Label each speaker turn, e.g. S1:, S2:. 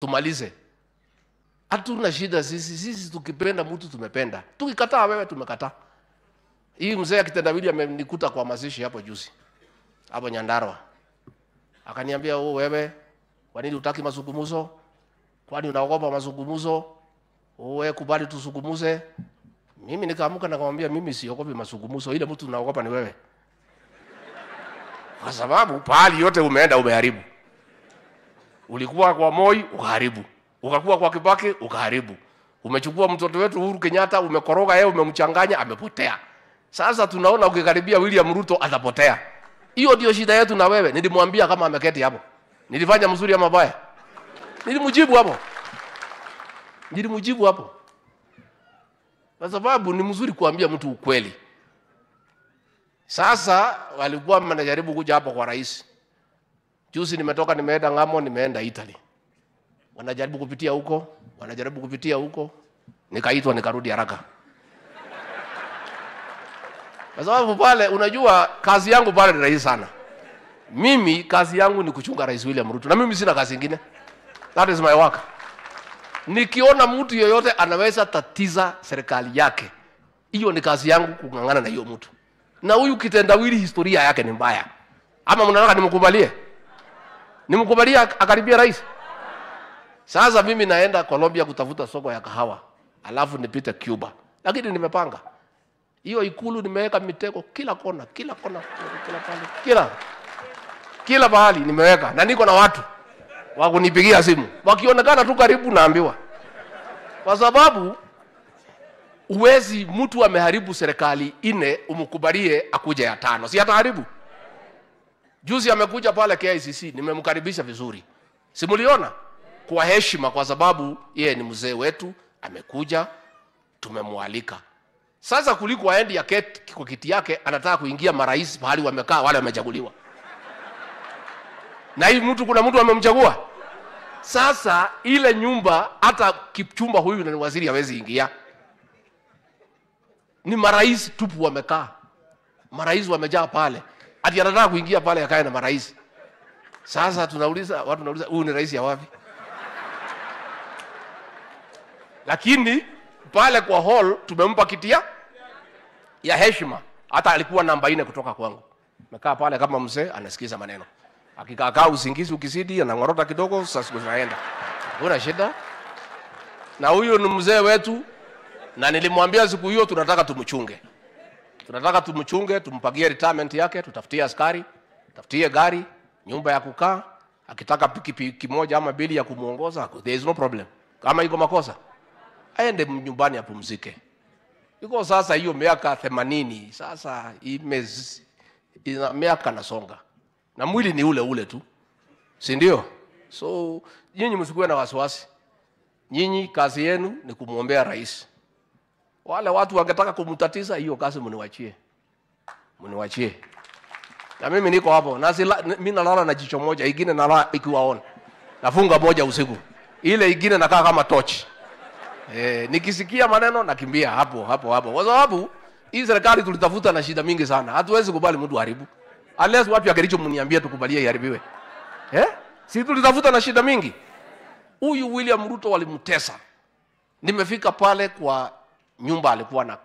S1: tumalize. Hatuna shida sisi, sisi tukipenda mtu tumependa, tukikataa wewe tumekataa. Hii mzee akitendawili amenikuta kwa mazishi hapo juzi hapo Nyandarwa, akaniambia oh, wewe kwa nini utaki mazungumzo? Kwani unaogopa mazungumzo? Oh, wewe kubali tuzungumuze. Mimi nikaamka nikamwambia, mimi siogopi mazungumzo, ile mtu unaogopa ni wewe, kwa sababu pahali yote umeenda umeharibu ulikuwa kwa Moi ukaharibu, ukakuwa kwa Kibaki ukaharibu, umechukua mtoto wetu Uhuru Kenyatta umekoroga yeye, umemchanganya, amepotea. Sasa tunaona ukikaribia William Ruto atapotea. Hiyo ndio shida yetu na wewe. Nilimwambia kama ameketi hapo, nilifanya mzuri ama mbaya? Nilimjibu hapo, nilimjibu hapo, kwa sababu ni mzuri kuambia mtu ukweli. Sasa walikuwa wanajaribu kuja hapo kwa rais Juzi nimetoka nimeenda ng'amo, nimeenda Italy, wanajaribu kupitia huko, wanajaribu kupitia huko, nikaitwa nikarudi haraka kwa sababu pale, unajua kazi yangu pale ni rahisi sana. Mimi kazi yangu ni kuchunga Rais William Ruto, na mimi sina kazi ingine, that is my work. Nikiona mtu yoyote anaweza tatiza serikali yake, hiyo ni kazi yangu, kung'ang'ana na hiyo mtu. Na huyu kitendawili, historia yake ni mbaya, ama mnataka nimkubalie? nimkubalia akaribia rais sasa mimi naenda Colombia kutafuta soko ya kahawa alafu nipite Cuba lakini nimepanga hiyo ikulu nimeweka mitego kila kona kila kona kila pale kila kila mahali nimeweka na niko na watu wa kunipigia simu wakionekana tu karibu naambiwa kwa sababu uwezi mtu ameharibu serikali ine umkubalie akuje ya tano si ataharibu Juzi amekuja pale KICC, nimemkaribisha vizuri, simuliona kwa heshima, kwa sababu yeye ni mzee wetu, amekuja tumemwalika. Sasa kuliko aende ya keti kwa kiti yake, anataka kuingia marais pahali wamekaa wale wamechaguliwa na hii mtu, kuna mtu amemchagua. Sasa ile nyumba, hata kichumba huyu na waziri hawezi ingia, ni marais tupu wamekaa, marais wamejaa pale ati anataka kuingia pale akae na marais. Sasa tunauliza watu, tunauliza huyu ni rais ya wapi? Lakini pale kwa hall tumempa kitia ya heshima, hata alikuwa namba nne kutoka kwangu. Amekaa pale kama mzee, anasikiza maneno, akikaakaa usingizi ukizidi, anang'orota kidogo, sasa zinaenda, hakuna shida. Na huyu ni mzee wetu, na nilimwambia siku hiyo tunataka tumchunge tunataka tumchunge, tumpagie retirement yake, tutafutie askari, tutafutie gari, nyumba ya kukaa, akitaka pikipiki moja ama bili ya kumuongoza, there is no problem. Kama iko makosa aende nyumbani apumzike. Iko sasa hiyo miaka 80, sasa imezi ina miaka nasonga na mwili ni ule ule tu, si ndio? So nyinyi msikuwe na wasiwasi, nyinyi kazi yenu ni kumwombea rais. Wale watu wangetaka kumtatiza, hiyo kazi mniwachie, mniwachie. Na mimi niko hapo na si mimi nalala na jicho moja, ingine nalala ikiwa on, nafunga moja usiku, ile ingine nakaa kama torch eh, nikisikia maneno nakimbia hapo hapo hapo, kwa sababu hii serikali tulitafuta na shida mingi sana. Hatuwezi kubali mtu haribu, unless watu ya mniambie tukubalie iharibiwe eh? Si tulitafuta na shida mingi. Huyu William Ruto walimtesa. Nimefika pale kwa nyumba alikuwa na